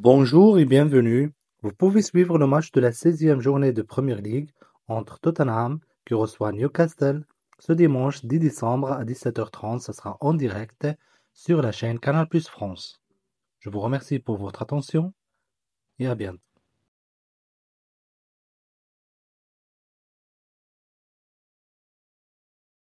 Bonjour et bienvenue. Vous pouvez suivre le match de la 16e journée de Premier League entre Tottenham qui reçoit Newcastle ce dimanche 10 décembre à 17h30. Ce sera en direct sur la chaîne Canal Plus France. Je vous remercie pour votre attention et à bientôt.